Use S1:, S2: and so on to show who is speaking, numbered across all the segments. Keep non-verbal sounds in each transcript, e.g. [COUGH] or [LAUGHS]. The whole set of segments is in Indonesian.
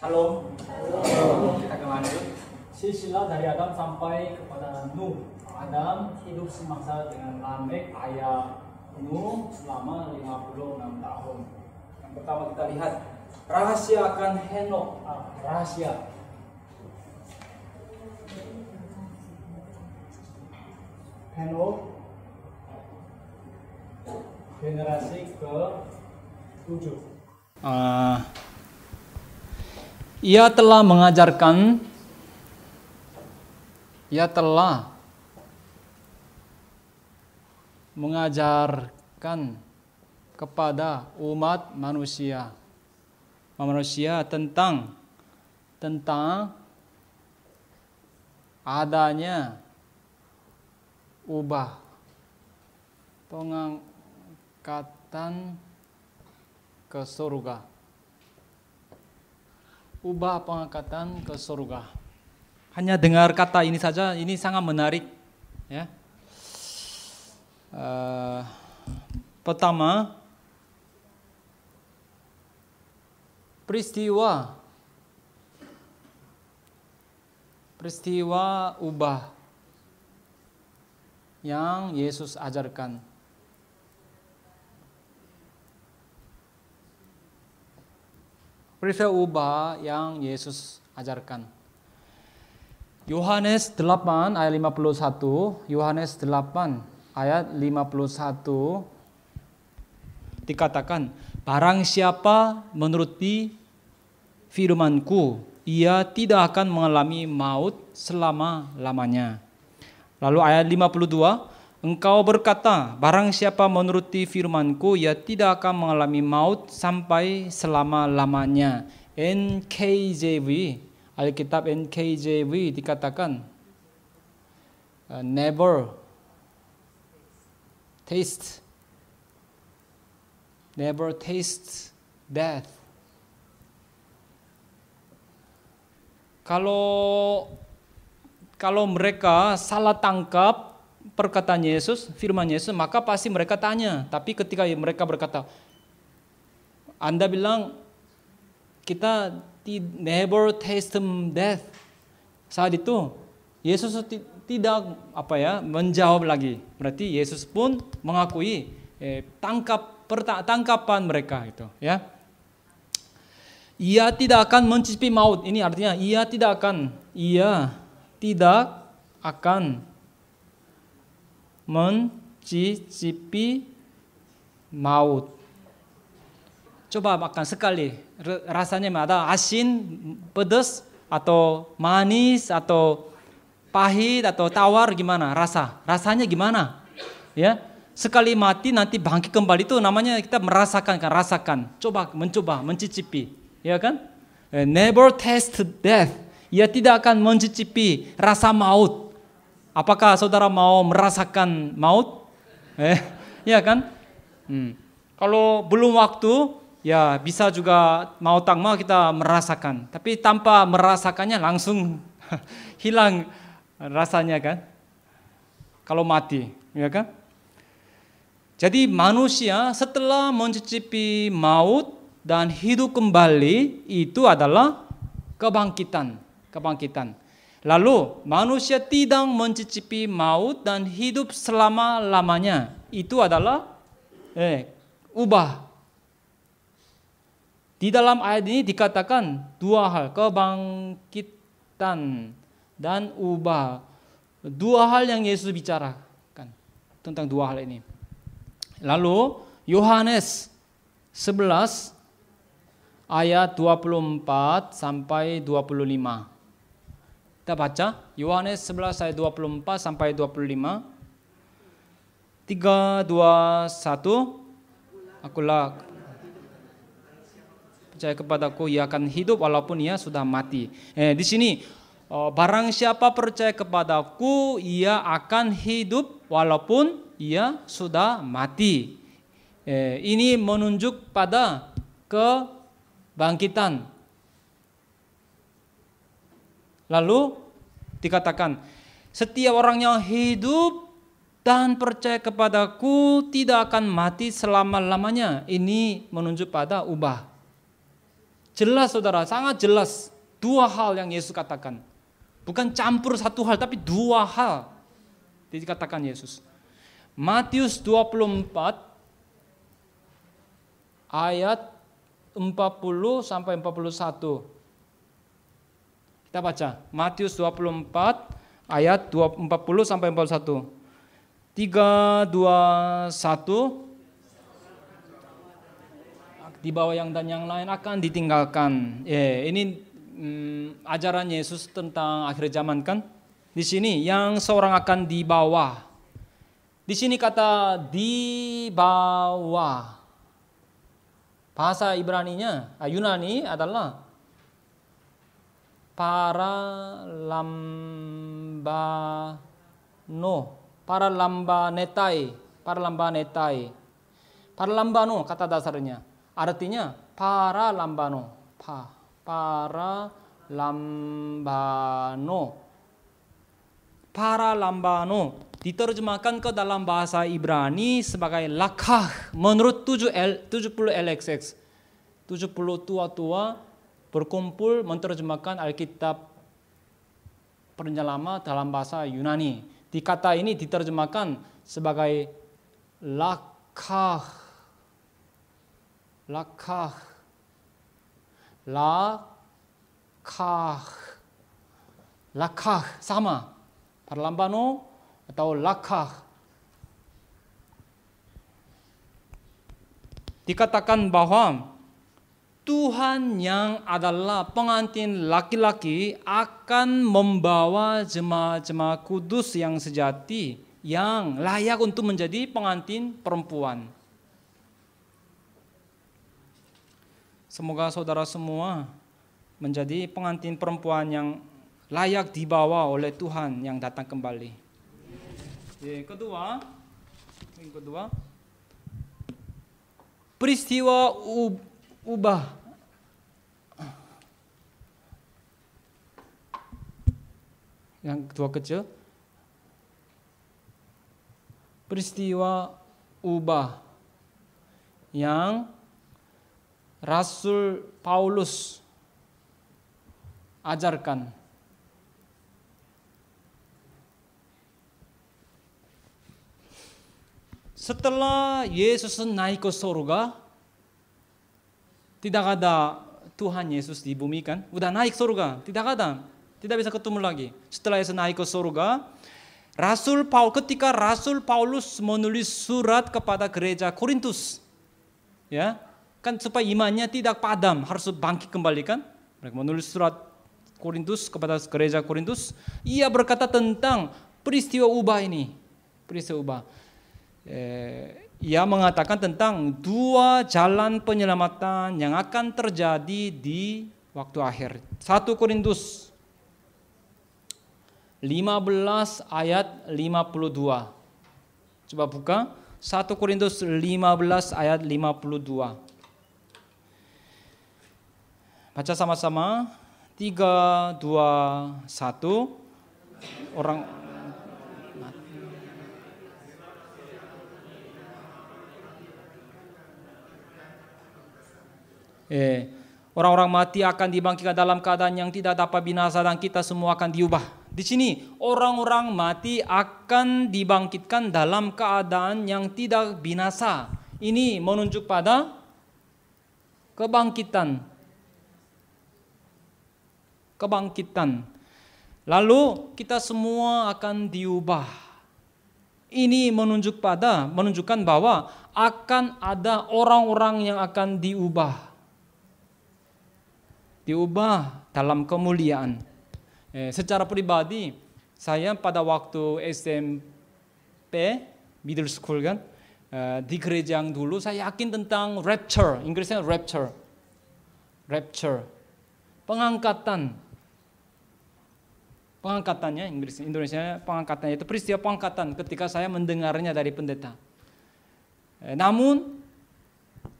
S1: Halo. Halo. Halo. Kita kemana dulu? Silsilah dari Adam sampai kepada Nuh. Adam hidup semasa dengan Lamek ayah Nuh selama 56 tahun. Yang pertama kita lihat rahasia akan Henok. Ah, rahasia. Henok generasi ke 7. Uh, ia telah mengajarkan ia telah mengajarkan kepada umat manusia manusia tentang tentang adanya ubah pengangkatan ke surga ubah pengangkatan ke surga. Hanya dengar kata ini saja, ini sangat menarik. Ya. Uh, pertama, peristiwa peristiwa ubah yang Yesus ajarkan perisai ubah yang Yesus ajarkan. Yohanes 8 ayat 51, Yohanes 8 ayat 51 dikatakan, barang siapa menuruti firmanku, ia tidak akan mengalami maut selama-lamanya. Lalu ayat 52, Engkau berkata, barang siapa menuruti firmanku, ia tidak akan mengalami maut sampai selama-lamanya. NKJV, Alkitab NKJV dikatakan, never taste, never taste death. Kalau kalau mereka salah tangkap perkataan Yesus, firman Yesus, maka pasti mereka tanya. Tapi ketika mereka berkata, Anda bilang kita never taste death. Saat itu Yesus tidak apa ya menjawab lagi. Berarti Yesus pun mengakui eh, tangkap perta, tangkapan mereka itu, ya. Ia tidak akan mencicipi maut. Ini artinya ia tidak akan, ia tidak akan mencicipi maut. Coba makan sekali, rasanya ada asin, pedas, atau manis, atau pahit, atau tawar gimana rasa? Rasanya gimana? Ya, sekali mati nanti bangkit kembali itu namanya kita merasakan kan, rasakan. Coba mencoba, mencicipi, ya kan? Eh, never taste death. Ia tidak akan mencicipi rasa maut. Apakah saudara mau merasakan maut? Eh, ya kan? Hmm. Kalau belum waktu, ya bisa juga mau tak mau kita merasakan. Tapi tanpa merasakannya langsung [LAUGHS] hilang rasanya kan? Kalau mati, ya kan? Jadi manusia setelah mencicipi maut dan hidup kembali itu adalah kebangkitan, kebangkitan. Lalu manusia tidak mencicipi maut dan hidup selama-lamanya. Itu adalah eh, ubah. Di dalam ayat ini dikatakan dua hal, kebangkitan dan ubah. Dua hal yang Yesus bicarakan tentang dua hal ini. Lalu Yohanes 11 ayat 24 sampai 25. Kita baca Yohanes 11 ayat 24 sampai 25. 3 2 1 Akulah percaya kepadaku ia akan hidup walaupun ia sudah mati. Eh, di sini eh, barang siapa percaya kepadaku ia akan hidup walaupun ia sudah mati. Eh, ini menunjuk pada kebangkitan Lalu dikatakan, setiap orang yang hidup dan percaya kepadaku tidak akan mati selama-lamanya. Ini menunjuk pada ubah. Jelas saudara, sangat jelas dua hal yang Yesus katakan. Bukan campur satu hal, tapi dua hal dikatakan Yesus. Matius 24 ayat 40 sampai 41. Kita baca Matius 24 ayat 40 sampai 41. 3 2 1 di bawah yang dan yang lain akan ditinggalkan. Ya, yeah, ini mm, ajaran Yesus tentang akhir zaman kan? Di sini yang seorang akan di bawah. Di sini kata di bawah. Bahasa Ibrani-nya, Yunani adalah para lamba no, para lamba netai, para lamba netai, Para lamba no kata dasarnya. Artinya para lambano, pa, para lamba no, Para lamba no diterjemahkan ke dalam bahasa Ibrani sebagai lakah menurut 7 L, 70 LXX. 70 tua-tua berkumpul menerjemahkan Alkitab lama dalam bahasa Yunani. Di kata ini diterjemahkan sebagai lakah. Lakah. Lakah. Lakah sama. Parlambano atau lakah. Dikatakan bahwa Tuhan yang adalah pengantin laki-laki akan membawa jemaah-jemaah kudus yang sejati yang layak untuk menjadi pengantin perempuan. Semoga saudara semua menjadi pengantin perempuan yang layak dibawa oleh Tuhan yang datang kembali. Yang kedua, yang kedua, peristiwa ubah. Yang kedua kecil. Peristiwa ubah yang Rasul Paulus ajarkan. Setelah Yesus naik ke surga, tidak ada Tuhan Yesus di bumi kan? Udah naik surga, tidak ada. Tidak bisa ketemu lagi. Setelah itu naik ke surga, Rasul Paul ketika Rasul Paulus menulis surat kepada gereja Korintus, ya kan supaya imannya tidak padam harus bangkit kembali kan? Mereka menulis surat Korintus kepada gereja Korintus, ia berkata tentang peristiwa ubah ini, peristiwa ubah. Eh, ia mengatakan tentang dua jalan penyelamatan yang akan terjadi di waktu akhir. 1 Korintus 15 ayat 52. Coba buka 1 Korintus 15 ayat 52. Baca sama-sama 3 2 1 orang eh, orang-orang mati akan dibangkitkan dalam keadaan yang tidak dapat binasa dan kita semua akan diubah. Di sini orang-orang mati akan dibangkitkan dalam keadaan yang tidak binasa. Ini menunjuk pada kebangkitan. Kebangkitan. Lalu kita semua akan diubah ini menunjuk pada menunjukkan bahwa akan ada orang-orang yang akan diubah diubah dalam kemuliaan. Eh, secara pribadi saya pada waktu SMP middle school kan eh, di gereja yang dulu saya yakin tentang rapture, Inggrisnya rapture. Rapture. Pengangkatan. Pengangkatannya Inggris Indonesia pengangkatannya itu peristiwa pengangkatan ketika saya mendengarnya dari pendeta. Eh, namun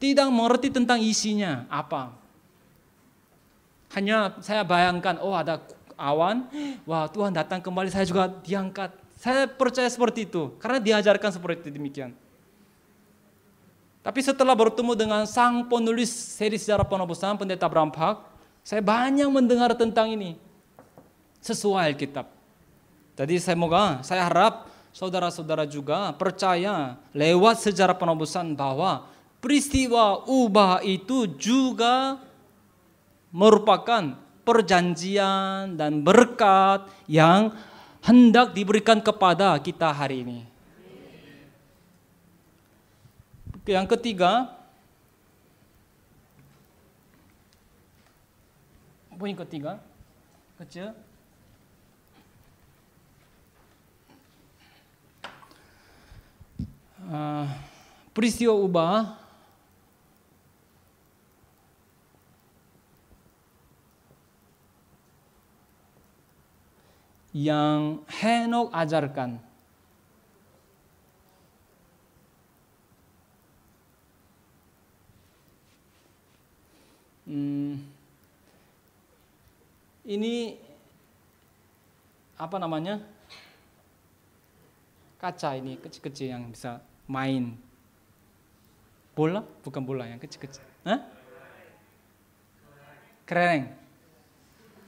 S1: tidak mengerti tentang isinya apa hanya saya bayangkan, oh ada awan, wah Tuhan datang kembali, saya juga diangkat. Saya percaya seperti itu, karena diajarkan seperti itu, demikian. Tapi setelah bertemu dengan sang penulis seri sejarah penobosan, pendeta Bram Park, saya banyak mendengar tentang ini. Sesuai Alkitab. Jadi saya moga saya harap saudara-saudara juga percaya lewat sejarah penobosan bahwa peristiwa ubah itu juga merupakan perjanjian dan berkat yang hendak diberikan kepada kita hari ini. Yang ketiga, poin ketiga, kecil. Uh, peristiwa ubah yang Henok ajarkan. Hmm, ini apa namanya kaca ini kecil-kecil yang bisa main bola bukan bola yang kecil-kecil Hah? kereng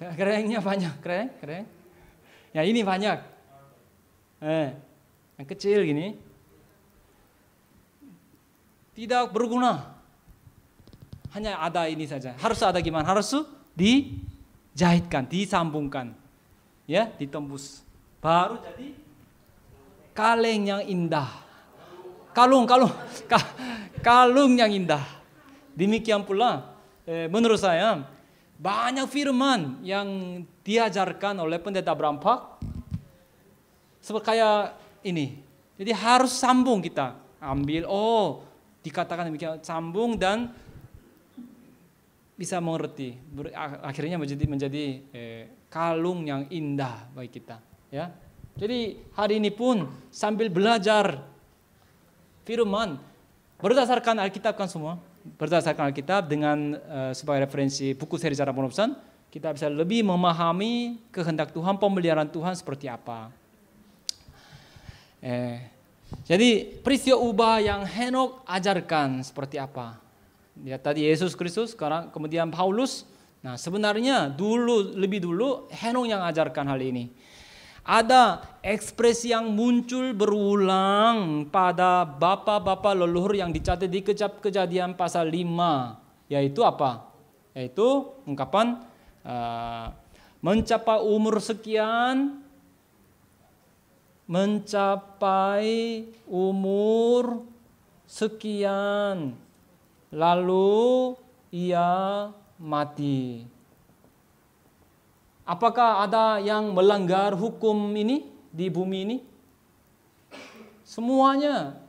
S1: kerengnya banyak kereng kereng Ya ini banyak. Eh, yang kecil gini. Tidak berguna. Hanya ada ini saja. Harus ada gimana? Harus dijahitkan, disambungkan. Ya, ditembus. Baru jadi kaleng yang indah. Kalung, kalung. [LAUGHS] kalung yang indah. Demikian pula eh, menurut saya banyak firman yang diajarkan oleh pendeta Brampak seperti kayak ini. Jadi harus sambung kita ambil oh dikatakan demikian sambung dan bisa mengerti akhirnya menjadi menjadi eh, kalung yang indah bagi kita ya jadi hari ini pun sambil belajar firman berdasarkan Alkitab kan semua berdasarkan Alkitab dengan uh, sebagai referensi buku seri cara penulisan, kita bisa lebih memahami kehendak Tuhan, pemeliharaan Tuhan seperti apa. Eh, jadi peristiwa ubah yang Henok ajarkan seperti apa? Ya, tadi Yesus Kristus, sekarang kemudian Paulus. Nah sebenarnya dulu lebih dulu Henok yang ajarkan hal ini. Ada ekspresi yang muncul berulang pada bapak-bapak leluhur yang dicatat di kejadian pasal 5. Yaitu apa? Yaitu ungkapan uh, mencapai umur sekian, mencapai umur sekian, lalu ia mati. Apakah ada yang melanggar hukum ini di bumi ini? Semuanya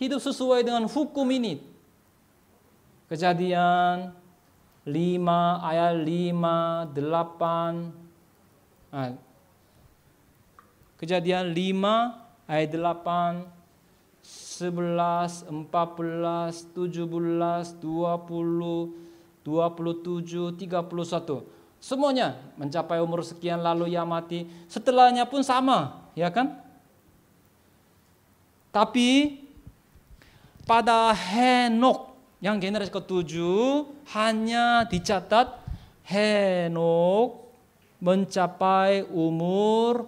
S1: hidup sesuai dengan hukum ini. Kejadian 5 ayat 5 8 ah. Kejadian 5 ayat 8 11, 14, 17, 20, 27, 31. Semuanya mencapai umur sekian lalu ia mati. Setelahnya pun sama, ya kan? Tapi pada Henok yang generasi ketujuh hanya dicatat Henok mencapai umur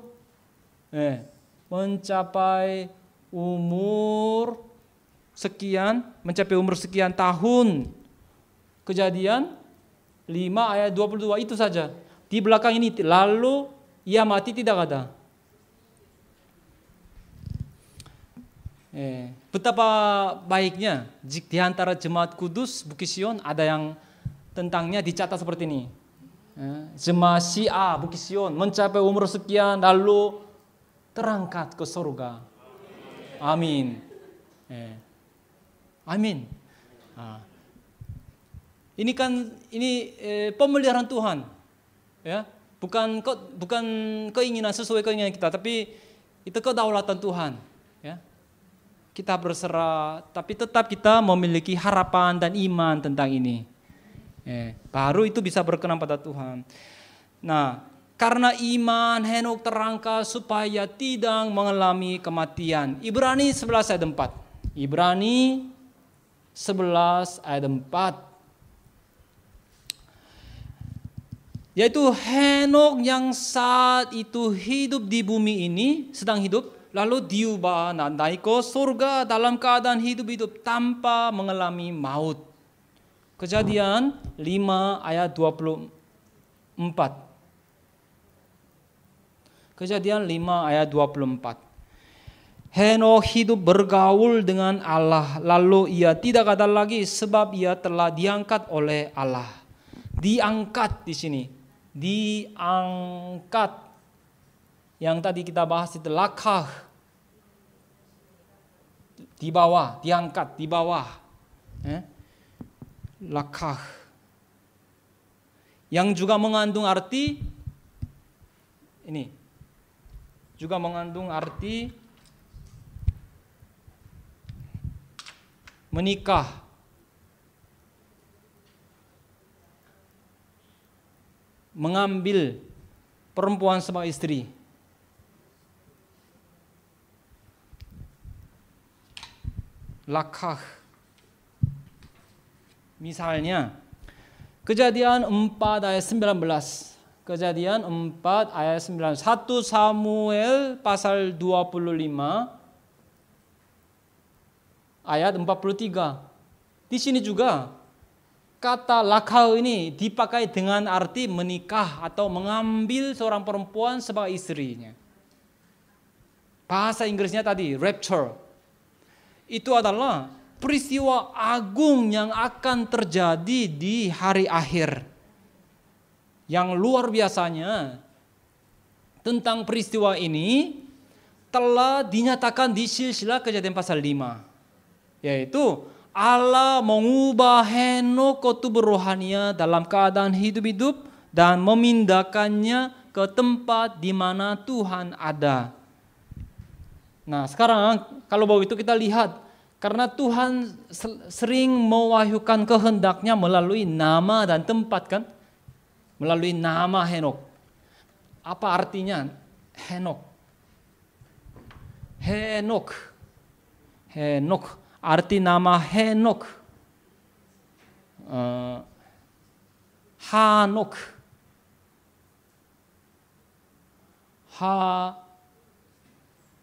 S1: eh, mencapai umur sekian, mencapai umur sekian tahun kejadian 5 ayat 22 itu saja. Di belakang ini lalu ia mati tidak ada. Eh, betapa baiknya jika di antara jemaat kudus Bukit Sion ada yang tentangnya dicatat seperti ini. jemaah jemaat si A Bukit Sion mencapai umur sekian lalu terangkat ke surga. Amin. Eh, amin. Ah. Ini kan ini eh, pemeliharaan Tuhan. Ya, bukan bukan keinginan sesuai keinginan kita, tapi itu kedaulatan Tuhan, ya. Kita berserah, tapi tetap kita memiliki harapan dan iman tentang ini. ya, baru itu bisa berkenan pada Tuhan. Nah, karena iman Henok terangka supaya tidak mengalami kematian. Ibrani 11 ayat 4. Ibrani 11 ayat 4. Yaitu Henok yang saat itu hidup di bumi ini, sedang hidup, lalu diubah dan nah, naik ke surga dalam keadaan hidup-hidup tanpa mengalami maut. Kejadian 5 ayat 24. Kejadian 5 ayat 24. Henok hidup bergaul dengan Allah, lalu ia tidak ada lagi sebab ia telah diangkat oleh Allah. Diangkat di sini, diangkat. Yang tadi kita bahas itu lakah. Di bawah, diangkat, di bawah. Eh? Lakah. Yang juga mengandung arti ini. Juga mengandung arti menikah mengambil perempuan sebagai istri. Lakah. Misalnya, kejadian 4 ayat 19. Kejadian 4 ayat 9. 1 Samuel pasal 25 ayat 43. Di sini juga kata lakau ini dipakai dengan arti menikah atau mengambil seorang perempuan sebagai istrinya. Bahasa Inggrisnya tadi rapture. Itu adalah peristiwa agung yang akan terjadi di hari akhir. Yang luar biasanya tentang peristiwa ini telah dinyatakan di silsilah kejadian pasal 5. Yaitu Allah mengubah Henok itu berrohania dalam keadaan hidup-hidup dan memindahkannya ke tempat di mana Tuhan ada. Nah sekarang kalau itu kita lihat karena Tuhan sering mewahyukan kehendaknya melalui nama dan tempat kan? Melalui nama Henok. Apa artinya Henok? Henok. Henok arti nama Henok. Uh, Hanok. Ha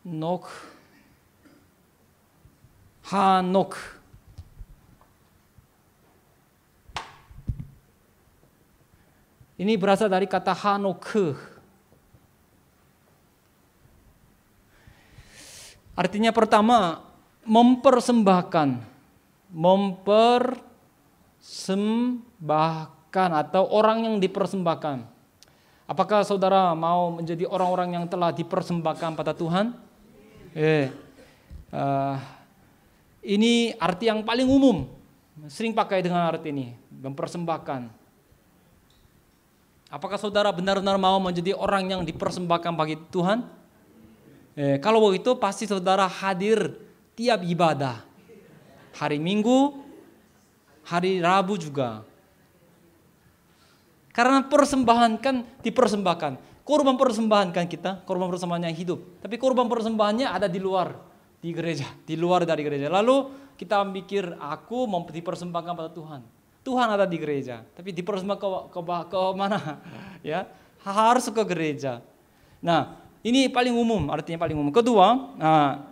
S1: Nok. Ha Nok. Ini berasal dari kata Hanok. Artinya pertama, mempersembahkan mempersembahkan atau orang yang dipersembahkan. Apakah saudara mau menjadi orang-orang yang telah dipersembahkan pada Tuhan? Eh, uh, ini arti yang paling umum, sering pakai dengan arti ini, mempersembahkan. Apakah saudara benar-benar mau menjadi orang yang dipersembahkan bagi Tuhan? Eh, kalau begitu pasti saudara hadir tiap ibadah. Hari Minggu, hari Rabu juga. Karena persembahan kan dipersembahkan. Korban persembahan kan kita, korban persembahan yang hidup. Tapi korban persembahannya ada di luar, di gereja, di luar dari gereja. Lalu kita mikir, aku mau dipersembahkan pada Tuhan. Tuhan ada di gereja, tapi dipersembahkan ke, ke, ke mana? [LAUGHS] ya, harus ke gereja. Nah, ini paling umum, artinya paling umum. Kedua, nah,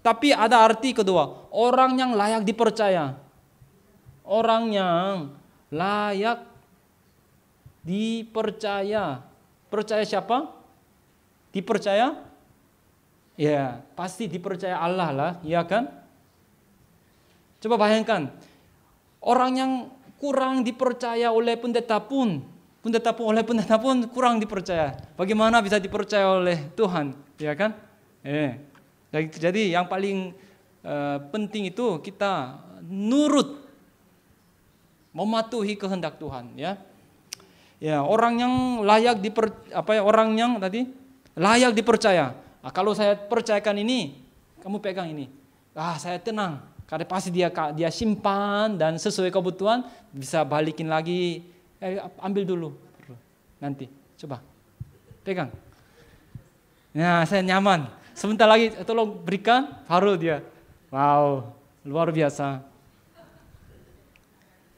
S1: tapi ada arti kedua, orang yang layak dipercaya. Orang yang layak dipercaya. Percaya siapa? Dipercaya? Ya, pasti dipercaya Allah lah, ya kan? Coba bayangkan, orang yang kurang dipercaya oleh pendeta pun, pendeta pun oleh pendeta pun kurang dipercaya. Bagaimana bisa dipercaya oleh Tuhan, ya kan? Eh. Jadi yang paling uh, penting itu kita nurut mematuhi kehendak Tuhan ya. Ya, orang yang layak diper apa ya orang yang tadi layak dipercaya. Nah, kalau saya percayakan ini, kamu pegang ini. Ah, saya tenang karena pasti dia dia simpan dan sesuai kebutuhan bisa balikin lagi. Eh, ambil dulu nanti. Coba. Pegang. Nah, saya nyaman. Sebentar lagi eh, tolong berikan, baru dia. Wow, luar biasa.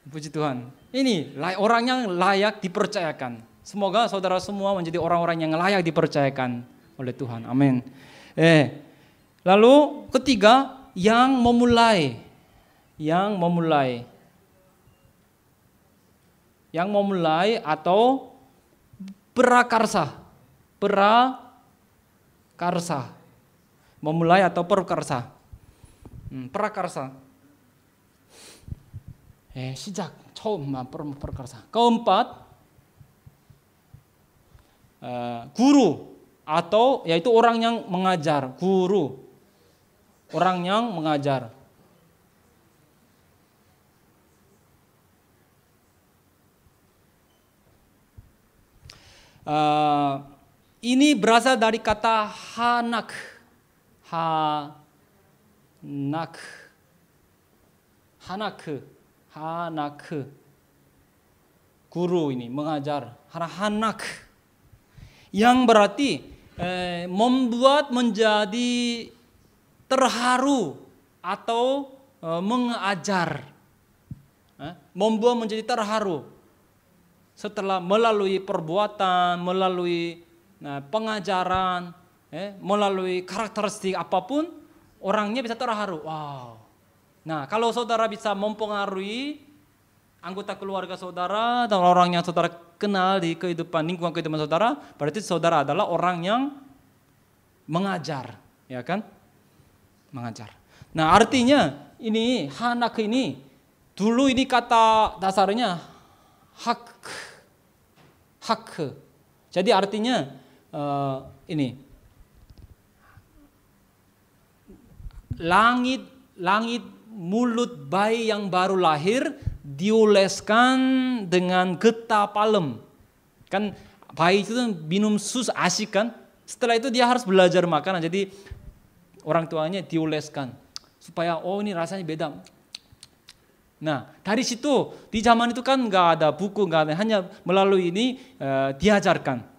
S1: Puji Tuhan. Ini orang yang layak dipercayakan. Semoga saudara semua menjadi orang-orang yang layak dipercayakan oleh Tuhan. Amin. Eh, lalu ketiga yang memulai, yang memulai, yang memulai atau berakarsa berakarsa memulai atau perkarsa. Hmm, prakarsa. Eh, sejak 처음 Keempat, uh, guru atau yaitu orang yang mengajar, guru. Orang yang mengajar. Uh, ini berasal dari kata hanak 하나크 하나크 하나크 guru ini mengajar hanak yang berarti eh, membuat menjadi terharu atau eh, mengajar eh, membuat menjadi terharu setelah melalui perbuatan melalui eh, pengajaran eh, melalui karakteristik apapun orangnya bisa terharu. Wow. Nah, kalau saudara bisa mempengaruhi anggota keluarga saudara dan orang yang saudara kenal di kehidupan lingkungan kehidupan saudara, berarti saudara adalah orang yang mengajar, ya kan? Mengajar. Nah, artinya ini Hanak ini dulu ini kata dasarnya hak hak. Jadi artinya uh, ini langit langit mulut bayi yang baru lahir dioleskan dengan getah palem. Kan bayi itu kan minum sus asik kan? Setelah itu dia harus belajar makanan. Jadi orang tuanya dioleskan supaya oh ini rasanya beda. Nah dari situ di zaman itu kan nggak ada buku nggak ada hanya melalui ini eh, diajarkan.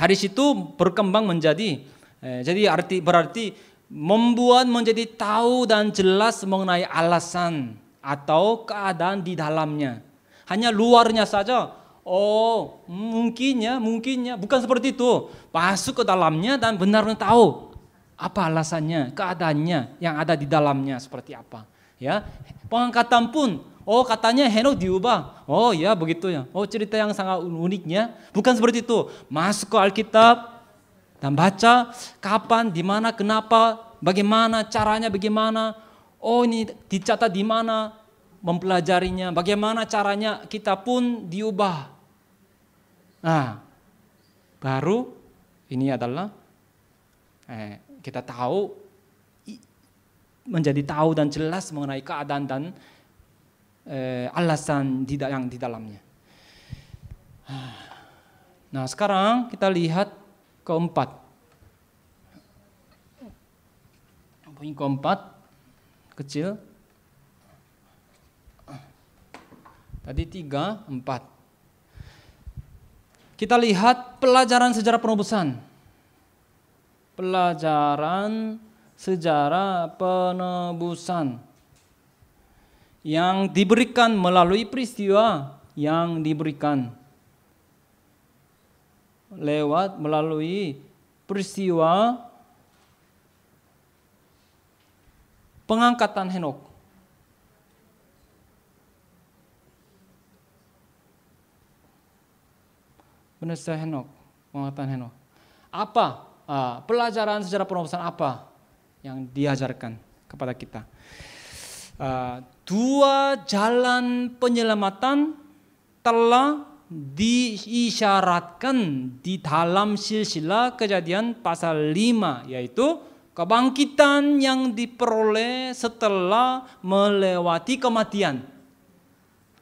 S1: Dari situ berkembang menjadi eh, jadi arti berarti membuat menjadi tahu dan jelas mengenai alasan atau keadaan di dalamnya. Hanya luarnya saja, oh mungkinnya, mungkinnya, bukan seperti itu. Masuk ke dalamnya dan benar-benar tahu apa alasannya, keadaannya yang ada di dalamnya seperti apa. Ya, pengangkatan pun, oh katanya Henok diubah, oh ya begitu ya, oh cerita yang sangat uniknya, bukan seperti itu. Masuk ke Alkitab, dan baca kapan, di mana, kenapa, bagaimana, caranya bagaimana. Oh ini dicatat di mana, mempelajarinya, bagaimana caranya kita pun diubah. Nah, baru ini adalah eh, kita tahu menjadi tahu dan jelas mengenai keadaan dan eh, alasan yang di dalamnya. Nah, sekarang kita lihat keempat. Poin keempat kecil. Tadi tiga, empat. Kita lihat pelajaran sejarah penebusan. Pelajaran sejarah penebusan yang diberikan melalui peristiwa yang diberikan lewat melalui peristiwa pengangkatan Henok. Penulisan Henok, pengangkatan Henok. Apa uh, pelajaran sejarah penerobosan apa yang diajarkan kepada kita? Uh, dua jalan penyelamatan telah diisyaratkan di dalam silsilah kejadian pasal 5 yaitu kebangkitan yang diperoleh setelah melewati kematian.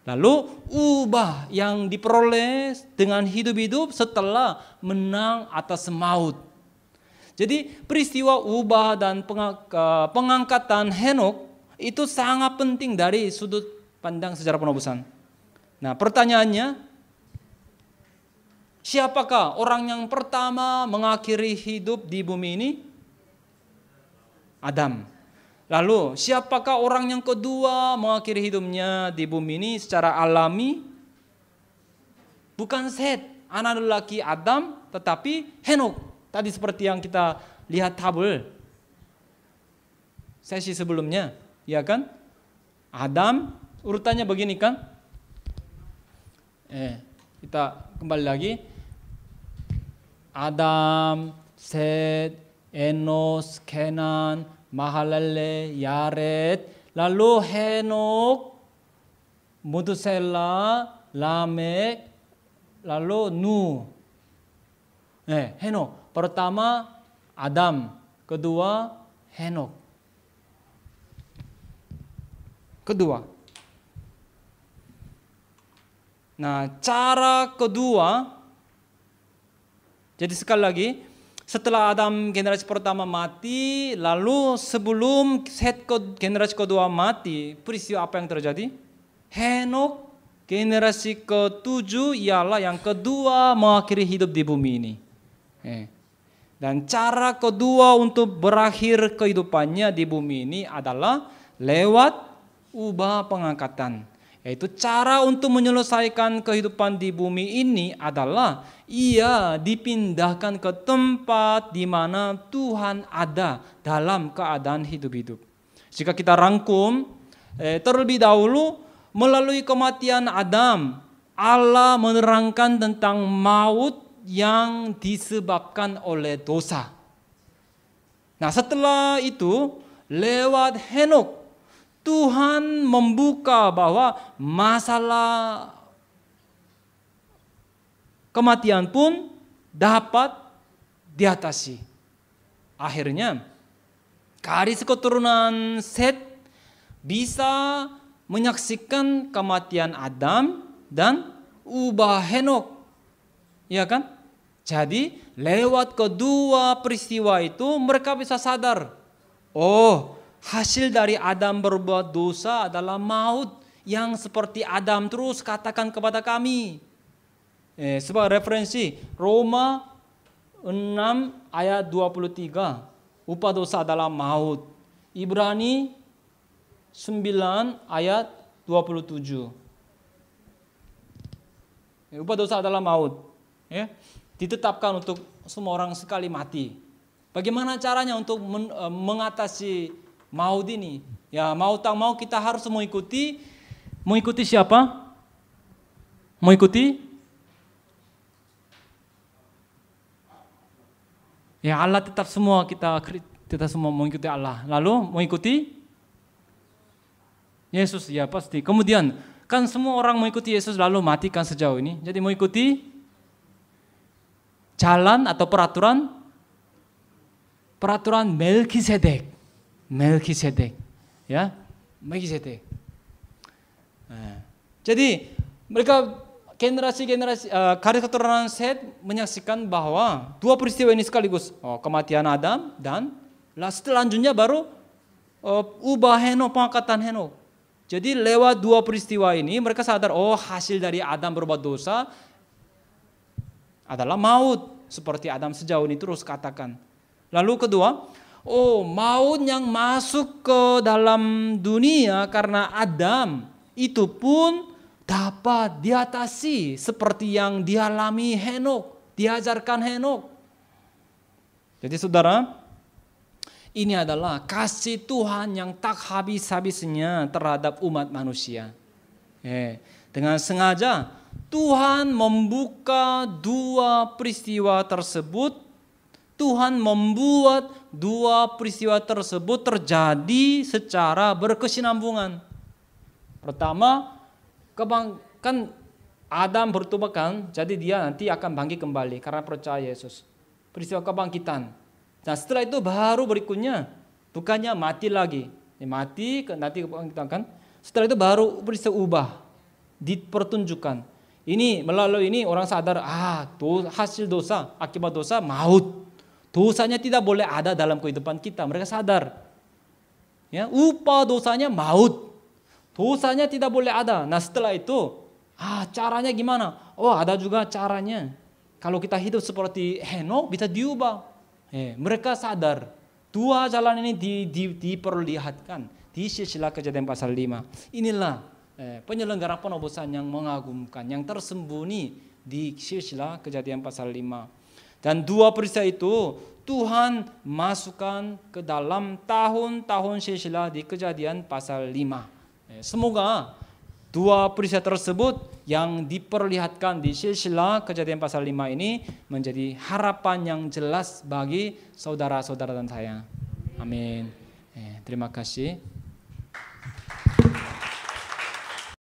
S1: Lalu ubah yang diperoleh dengan hidup-hidup setelah menang atas maut. Jadi peristiwa ubah dan pengangkatan Henok itu sangat penting dari sudut pandang sejarah penobusan. Nah pertanyaannya Siapakah orang yang pertama mengakhiri hidup di bumi ini? Adam. Lalu siapakah orang yang kedua mengakhiri hidupnya di bumi ini secara alami? Bukan Seth, anak lelaki Adam, tetapi Henok. Tadi seperti yang kita lihat tabel sesi sebelumnya, ya kan? Adam urutannya begini kan? Eh, kita kembali lagi. Adam, Set, Enos, Kenan, Mahalele, Yaret, lalu Henok, Mudusela, Lamek, lalu Nu. Eh, Henok. Pertama Adam, kedua Henok. Kedua. Nah, cara kedua jadi sekali lagi, setelah Adam generasi pertama mati, lalu sebelum Set generasi kedua mati, peristiwa apa yang terjadi? Henok generasi ketujuh ialah yang kedua mengakhiri hidup di bumi ini. Eh. Dan cara kedua untuk berakhir kehidupannya di bumi ini adalah lewat ubah pengangkatan. Yaitu cara untuk menyelesaikan kehidupan di bumi ini adalah ia dipindahkan ke tempat di mana Tuhan ada dalam keadaan hidup-hidup. Jika kita rangkum, eh, terlebih dahulu melalui kematian Adam, Allah menerangkan tentang maut yang disebabkan oleh dosa. Nah, setelah itu lewat Henok Tuhan membuka bahwa masalah kematian pun dapat diatasi. Akhirnya garis keturunan Set bisa menyaksikan kematian Adam dan ubah Henok. Ya kan? Jadi lewat kedua peristiwa itu mereka bisa sadar. Oh, Hasil dari Adam berbuat dosa adalah maut yang seperti Adam terus katakan kepada kami. Eh, sebagai referensi Roma 6 ayat 23. Upah dosa adalah maut. Ibrani 9 ayat 27. Eh, upah dosa adalah maut. Ya. Ditetapkan untuk semua orang sekali mati. Bagaimana caranya untuk eh, mengatasi Mau ini. Ya mau tak mau kita harus mengikuti, mengikuti siapa? Mengikuti Ya Allah tetap semua kita kita semua mengikuti Allah. Lalu mengikuti Yesus ya pasti. Kemudian kan semua orang mengikuti Yesus lalu matikan sejauh ini. Jadi mengikuti jalan atau peraturan peraturan Melkisedek. Melkisedek. Ya, Melkisedek. Nah, jadi mereka generasi-generasi uh, set set menyaksikan bahwa dua peristiwa ini sekaligus oh, kematian Adam dan lah selanjutnya baru uh, ubah Heno pengangkatan Heno. Jadi lewat dua peristiwa ini mereka sadar oh hasil dari Adam berbuat dosa adalah maut seperti Adam sejauh ini terus katakan. Lalu kedua, oh maut yang masuk ke dalam dunia karena Adam itu pun dapat diatasi seperti yang dialami Henok, diajarkan Henok. Jadi saudara, ini adalah kasih Tuhan yang tak habis-habisnya terhadap umat manusia. Eh, dengan sengaja Tuhan membuka dua peristiwa tersebut Tuhan membuat dua peristiwa tersebut terjadi secara berkesinambungan. Pertama, kan Adam bertobat kan? jadi dia nanti akan bangkit kembali karena percaya Yesus. Peristiwa kebangkitan. Nah setelah itu baru berikutnya, bukannya mati lagi. Ya, mati, nanti kebangkitan kan. Setelah itu baru peristiwa ubah, dipertunjukkan. Ini melalui ini orang sadar, ah hasil dosa, akibat dosa maut. Dosanya tidak boleh ada dalam kehidupan kita. Mereka sadar. Ya, upah dosanya maut. Dosanya tidak boleh ada. Nah setelah itu, ah caranya gimana? Oh ada juga caranya. Kalau kita hidup seperti Henok bisa diubah. Eh, mereka sadar. Dua jalan ini di, di, diperlihatkan di silsilah kejadian pasal 5. Inilah eh, penyelenggara penobosan yang mengagumkan, yang tersembunyi di silsilah kejadian pasal 5. Dan dua peristiwa itu Tuhan masukkan ke dalam tahun-tahun silsilah di kejadian pasal 5. Eh, semoga dua peristiwa tersebut yang diperlihatkan di silsilah kejadian pasal 5 ini menjadi harapan yang jelas bagi saudara-saudara dan saya. Amin. Eh, terima kasih.